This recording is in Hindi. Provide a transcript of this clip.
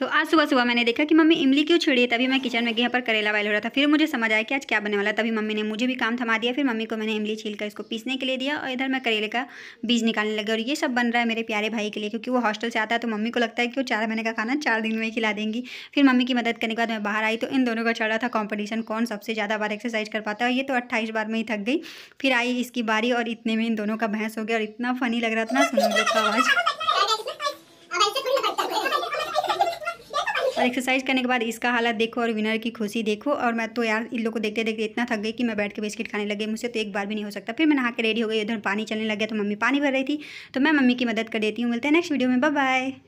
तो आज सुबह सुबह मैंने देखा कि मम्मी इमली क्यों छिड़ी है तभी मैं किचन में गया पर करेला वायल हो रहा था फिर मुझे समझ आया कि आज क्या बने वाला तभी मम्मी ने मुझे भी काम थमा दिया फिर मम्मी को मैंने इमली छील कर इसको पीसने के लिए दिया और इधर मैं करेले का बीज निकालने लगे और ये सब बन रहा है मेरे प्यारे भाई के लिए क्योंकि वो हॉस्टल से आता है तो मम्मी को लगता है कि वो चार महीने का खाना चार दिन में खिला देंगी फिर मम्मी की मदद करने के बाद मैं बाहर आई तो इन दोनों का चल रहा था कॉम्पिटिशन कौन सबसे ज़्यादा बार एक्सरसाइज कर पाता है ये तो अट्ठाईस बार में ही थक गई फिर आई इसकी बारी और इतने में इन दोनों का बहस हो गया और इतना फनी लग रहा था ना सुनो का आवाज़ और एक्सरसाइज करने के बाद इसका हालत देखो और विनर की खुशी देखो और मैं तो यार इन लोग को देखते देखते इतना थक गई कि मैं बैठ के बिस्किट खाने लगे मुझसे तो एक बार भी नहीं हो सकता फिर मैं नहा के रेडी हो गई उधर पानी चलने लग गया तो मम्मी पानी भर रही थी तो मैं मम्मी की मदद कर देती हूँ मिलते हैं नेक्स्ट वीडियो में बाय